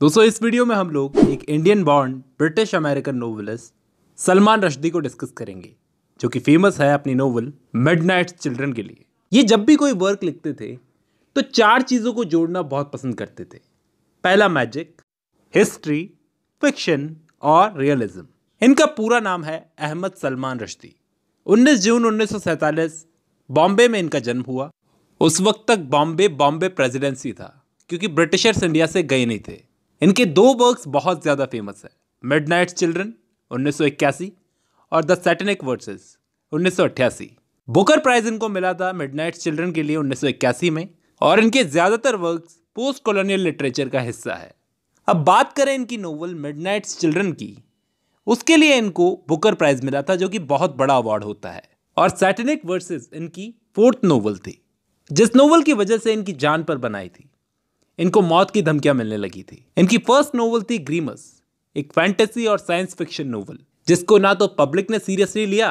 दोस्तों इस वीडियो में हम लोग एक इंडियन बॉन्ड British American novelist Salman Rushdie को डिस्कस करेंगे जो कि फेमस है अपनी नोवेल मिड चिल्ड्रन के लिए ये जब भी कोई वर्क लिखते थे तो चार चीज़ों को जोड़ना बहुत पसंद करते थे पहला मैजिक हिस्ट्री फिक्शन और रियलिज्म इनका पूरा नाम है अहमद सलमान रश्दी 19 जून उन्नीस बॉम्बे में इनका जन्म हुआ उस वक्त तक बॉम्बे बॉम्बे प्रेसिडेंसी था क्योंकि ब्रिटिशर्स इंडिया से गए नहीं थे इनके दो वर्क्स बहुत ज़्यादा फेमस है मिड नाइट चिल्ड्रन उन्नीस और द सैटनिक वर्सेस उन्नीस बुकर प्राइज इनको मिला था मिड नाइट चिल्ड्रन के लिए उन्नीस में और इनके ज़्यादातर वर्क्स पोस्ट कॉलोनियल लिटरेचर का हिस्सा है अब बात करें इनकी नोवल मिड नाइट्स चिल्ड्रन की उसके लिए इनको बुकर प्राइज मिला था जो कि बहुत बड़ा अवार्ड होता है और सैटनिक वर्सेस इनकी फोर्थ नोवल थी जिस नोवल की वजह से इनकी जान पर बनाई थी इनको मौत की धमकियां मिलने लगी थी इनकी फर्स्ट नोवल थी ग्रीमस एक फैंटेसी और साइंस फिक्शन नोवल जिसको ना तो पब्लिक ने सीरियसली लिया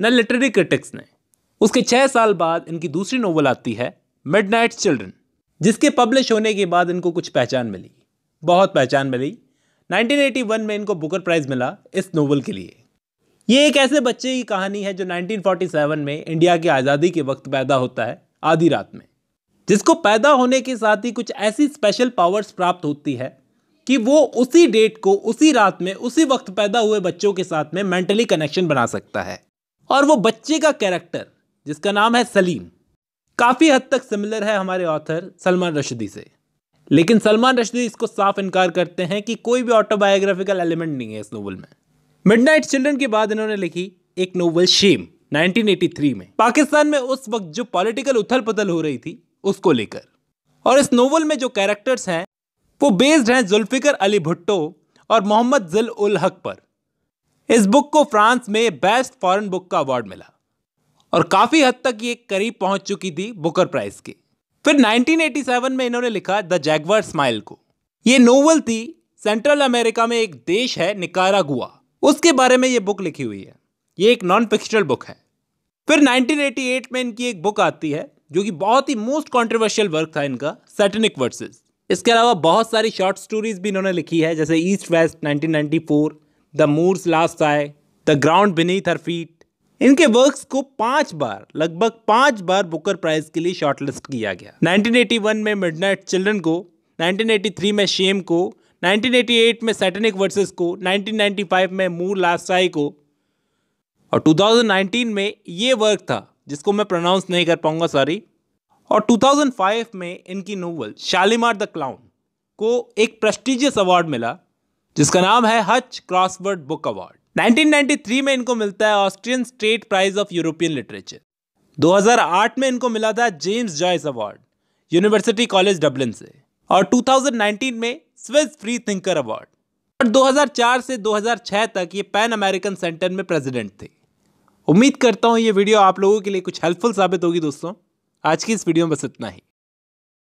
न लिटरेरी क्रिटिक्स ने उसके छः साल बाद इनकी दूसरी नोवल आती है मिड नाइट चिल्ड्रन जिसके पब्लिश होने के बाद इनको कुछ पहचान मिली बहुत पहचान मिली 1981 में इनको बुकर प्राइज़ मिला इस नोवल के लिए ये एक ऐसे बच्चे की कहानी है जो 1947 में इंडिया की आज़ादी के वक्त पैदा होता है आधी रात में जिसको पैदा होने के साथ ही कुछ ऐसी स्पेशल पावर्स प्राप्त होती है कि वो उसी डेट को उसी रात में उसी वक्त पैदा हुए बच्चों के साथ में मेंटली कनेक्शन बना सकता है और वो बच्चे का कैरेक्टर जिसका नाम है सलीम काफ़ी हद तक सिमिलर है हमारे ऑथर सलमान रशदी से लेकिन सलमान रशदी इसको साफ इनकार करते हैं कि कोई भी ऑटोबायोग्राफिकल एलिमेंट नहीं है इस नोवल में मिड चिल्ड्रन के बाद इन्होंने लिखी एक नोवल शेम 1983 में पाकिस्तान में उस वक्त जो पॉलिटिकल उथल पुथल हो रही थी उसको लेकर और इस नोवल में जो कैरेक्टर्स हैं वो बेस्ड हैं जुल्फ़िकर अली भुट्टो और मोहम्मद जिल उल हक पर इस बुक को फ्रांस में बेस्ट फॉरेन बुक का अवार्ड मिला और काफ़ी हद तक ये करीब पहुंच चुकी थी बुकर प्राइज के फिर 1987 में इन्होंने लिखा द जैगवर स्माइल को ये नोवल थी सेंट्रल अमेरिका में एक देश है निकारागुआ उसके बारे में ये बुक लिखी हुई है ये एक नॉन फिक्शनल बुक है फिर 1988 में इनकी एक बुक आती है जो कि बहुत ही मोस्ट कॉन्ट्रोवर्शियल वर्क था इनका सैटनिक वर्सेज इसके अलावा बहुत सारी शॉर्ट स्टोरीज भी इन्होंने लिखी है जैसे east west 1994, the Moor's last आए the ground beneath her feet इनके वर्क्स को पांच बार लगभग पांच बार बुकर प्राइज के लिए शॉर्टलिस्ट किया गया 1981 में मिडनाइट चिल्ड्रन को 1983 में शेम को 1988 में सैटनिक वर्सेस को 1995 में मूर लास्ट आय को और 2019 में ये वर्क था जिसको मैं प्रोनाउंस नहीं कर पाऊंगा सॉरी और 2005 में इनकी नोवल शालीमार द क्लाउन को एक प्रेस्टिजियस अवार्ड मिला जिसका नाम है हच क्रॉसवर्ड बुक अवार्ड 1993 में इनको मिलता है Austrian state prize of European literature 2008 में इनको मिला था James Joyce award university college Dublin से और 2019 में स्विस फ्री थिंकर अवार्ड और 2004 से 2006 तक ये पैन अमेरिकन सेंटर में प्रेसिडेंट थे उम्मीद करता हूँ ये वीडियो आप लोगों के लिए कुछ हेल्पफुल साबित होगी दोस्तों आज की इस वीडियो में बस इतना ही